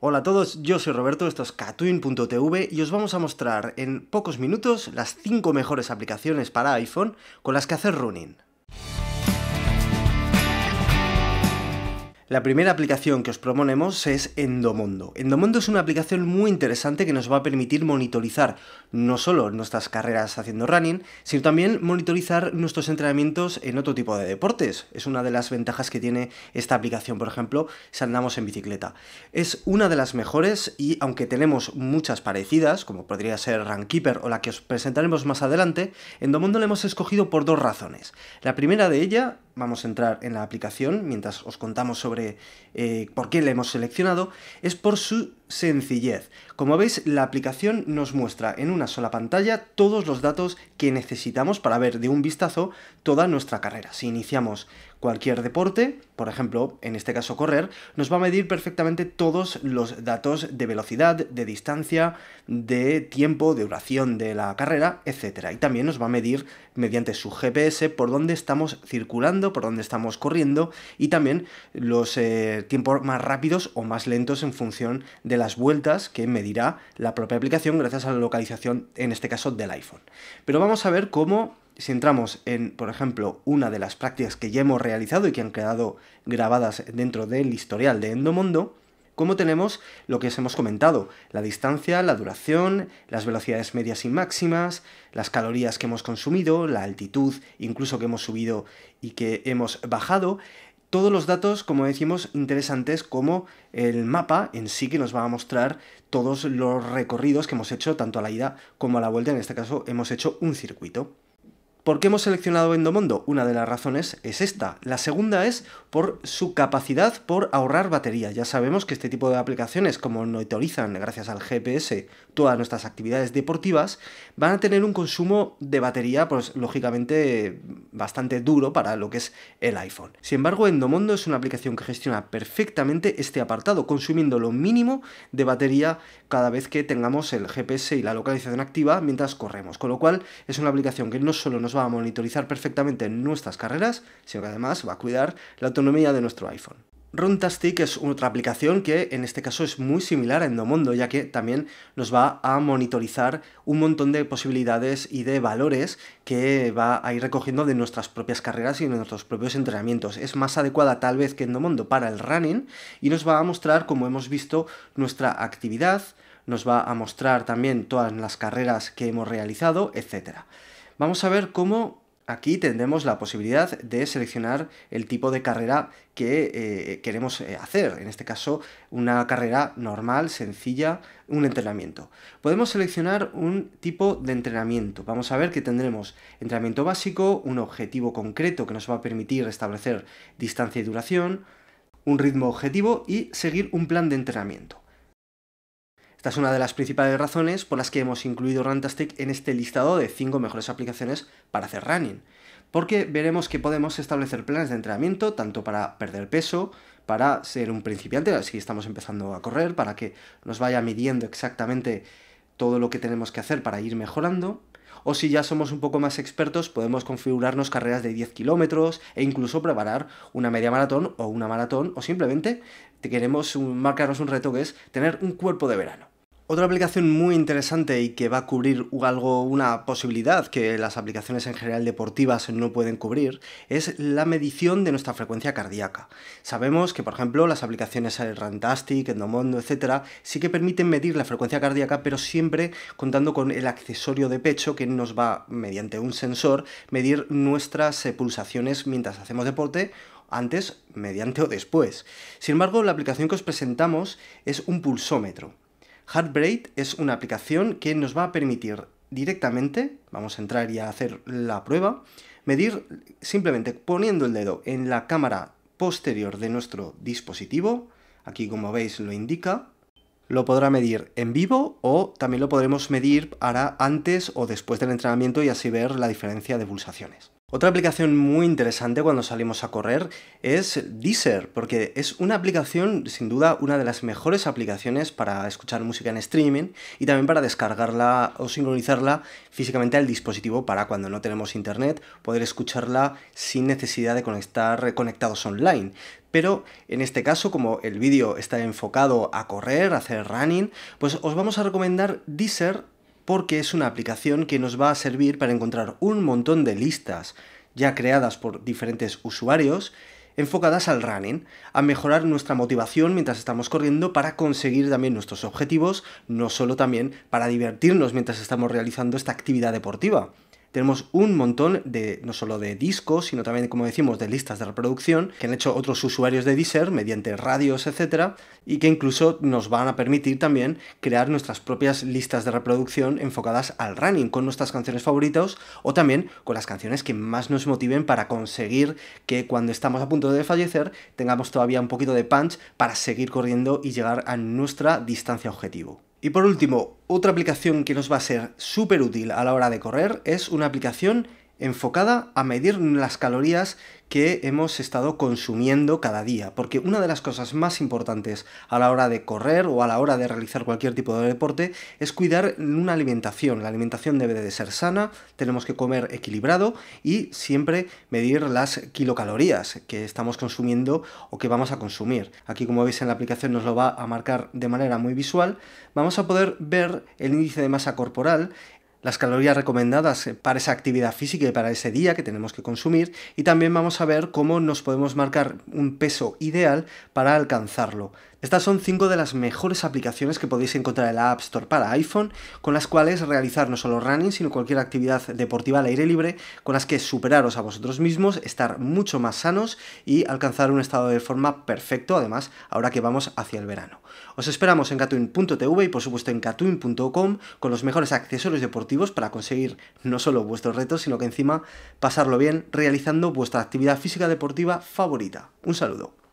Hola a todos, yo soy Roberto, esto es Catwin.tv y os vamos a mostrar en pocos minutos las 5 mejores aplicaciones para iPhone con las que hacer running. La primera aplicación que os proponemos es Endomondo. Endomondo es una aplicación muy interesante que nos va a permitir monitorizar no solo nuestras carreras haciendo running, sino también monitorizar nuestros entrenamientos en otro tipo de deportes. Es una de las ventajas que tiene esta aplicación, por ejemplo, si andamos en bicicleta. Es una de las mejores y aunque tenemos muchas parecidas, como podría ser Runkeeper o la que os presentaremos más adelante, Endomondo la hemos escogido por dos razones. La primera de ella vamos a entrar en la aplicación mientras os contamos sobre eh, por qué la hemos seleccionado, es por su sencillez. Como veis, la aplicación nos muestra en una sola pantalla todos los datos que necesitamos para ver de un vistazo toda nuestra carrera. Si iniciamos cualquier deporte, por ejemplo, en este caso correr, nos va a medir perfectamente todos los datos de velocidad, de distancia, de tiempo, de duración de la carrera, etc. Y también nos va a medir mediante su GPS por dónde estamos circulando, por dónde estamos corriendo y también los eh, tiempos más rápidos o más lentos en función de de las vueltas que medirá la propia aplicación gracias a la localización, en este caso, del iPhone. Pero vamos a ver cómo, si entramos en, por ejemplo, una de las prácticas que ya hemos realizado y que han quedado grabadas dentro del historial de Endomondo, cómo tenemos lo que os hemos comentado, la distancia, la duración, las velocidades medias y máximas, las calorías que hemos consumido, la altitud incluso que hemos subido y que hemos bajado, todos los datos, como decimos, interesantes como el mapa en sí que nos va a mostrar todos los recorridos que hemos hecho tanto a la ida como a la vuelta, en este caso hemos hecho un circuito. ¿Por qué hemos seleccionado Endomondo? Una de las razones es esta. La segunda es por su capacidad por ahorrar batería. Ya sabemos que este tipo de aplicaciones, como monitorizan gracias al GPS todas nuestras actividades deportivas, van a tener un consumo de batería, pues lógicamente bastante duro para lo que es el iPhone. Sin embargo, Endomondo es una aplicación que gestiona perfectamente este apartado, consumiendo lo mínimo de batería cada vez que tengamos el GPS y la localización activa mientras corremos. Con lo cual, es una aplicación que no solo nos va a monitorizar perfectamente nuestras carreras, sino que además va a cuidar la autonomía de nuestro iPhone. Runtastic es otra aplicación que en este caso es muy similar a Endomondo, ya que también nos va a monitorizar un montón de posibilidades y de valores que va a ir recogiendo de nuestras propias carreras y de nuestros propios entrenamientos. Es más adecuada tal vez que Endomondo para el running y nos va a mostrar, como hemos visto, nuestra actividad, nos va a mostrar también todas las carreras que hemos realizado, etc. Vamos a ver cómo Aquí tendremos la posibilidad de seleccionar el tipo de carrera que eh, queremos eh, hacer, en este caso una carrera normal, sencilla, un entrenamiento. Podemos seleccionar un tipo de entrenamiento. Vamos a ver que tendremos entrenamiento básico, un objetivo concreto que nos va a permitir establecer distancia y duración, un ritmo objetivo y seguir un plan de entrenamiento. Esta es una de las principales razones por las que hemos incluido Rantastic en este listado de 5 mejores aplicaciones para hacer running, porque veremos que podemos establecer planes de entrenamiento tanto para perder peso, para ser un principiante, si estamos empezando a correr, para que nos vaya midiendo exactamente todo lo que tenemos que hacer para ir mejorando, o si ya somos un poco más expertos, podemos configurarnos carreras de 10 kilómetros e incluso preparar una media maratón o una maratón, o simplemente queremos marcarnos un reto que es tener un cuerpo de verano. Otra aplicación muy interesante y que va a cubrir algo, una posibilidad que las aplicaciones en general deportivas no pueden cubrir es la medición de nuestra frecuencia cardíaca. Sabemos que, por ejemplo, las aplicaciones eh, Rantastic, Endomondo, etcétera, sí que permiten medir la frecuencia cardíaca, pero siempre contando con el accesorio de pecho que nos va, mediante un sensor, medir nuestras eh, pulsaciones mientras hacemos deporte antes, mediante o después. Sin embargo, la aplicación que os presentamos es un pulsómetro. Heartbreak es una aplicación que nos va a permitir directamente, vamos a entrar y a hacer la prueba, medir simplemente poniendo el dedo en la cámara posterior de nuestro dispositivo, aquí como veis lo indica, lo podrá medir en vivo o también lo podremos medir ahora antes o después del entrenamiento y así ver la diferencia de pulsaciones. Otra aplicación muy interesante cuando salimos a correr es Deezer, porque es una aplicación, sin duda, una de las mejores aplicaciones para escuchar música en streaming y también para descargarla o sincronizarla físicamente al dispositivo para cuando no tenemos internet poder escucharla sin necesidad de estar conectados online. Pero en este caso, como el vídeo está enfocado a correr, a hacer running, pues os vamos a recomendar Deezer porque es una aplicación que nos va a servir para encontrar un montón de listas ya creadas por diferentes usuarios enfocadas al running, a mejorar nuestra motivación mientras estamos corriendo para conseguir también nuestros objetivos, no solo también para divertirnos mientras estamos realizando esta actividad deportiva tenemos un montón de, no solo de discos, sino también, como decimos, de listas de reproducción que han hecho otros usuarios de Deezer mediante radios, etcétera, y que incluso nos van a permitir también crear nuestras propias listas de reproducción enfocadas al running con nuestras canciones favoritas o también con las canciones que más nos motiven para conseguir que cuando estamos a punto de fallecer tengamos todavía un poquito de punch para seguir corriendo y llegar a nuestra distancia objetivo. Y por último, otra aplicación que nos va a ser súper útil a la hora de correr es una aplicación enfocada a medir las calorías que hemos estado consumiendo cada día, porque una de las cosas más importantes a la hora de correr o a la hora de realizar cualquier tipo de deporte es cuidar una alimentación. La alimentación debe de ser sana, tenemos que comer equilibrado y siempre medir las kilocalorías que estamos consumiendo o que vamos a consumir. Aquí como veis en la aplicación nos lo va a marcar de manera muy visual, vamos a poder ver el índice de masa corporal, las calorías recomendadas eh, para esa actividad física y para ese día que tenemos que consumir y también vamos a ver cómo nos podemos marcar un peso ideal para alcanzarlo. Estas son 5 de las mejores aplicaciones que podéis encontrar en la App Store para iPhone, con las cuales realizar no solo running, sino cualquier actividad deportiva al aire libre, con las que superaros a vosotros mismos, estar mucho más sanos y alcanzar un estado de forma perfecto, además, ahora que vamos hacia el verano. Os esperamos en katuin.tv y por supuesto en katuin.com con los mejores accesorios deportivos para conseguir no solo vuestros retos, sino que encima pasarlo bien realizando vuestra actividad física deportiva favorita. Un saludo.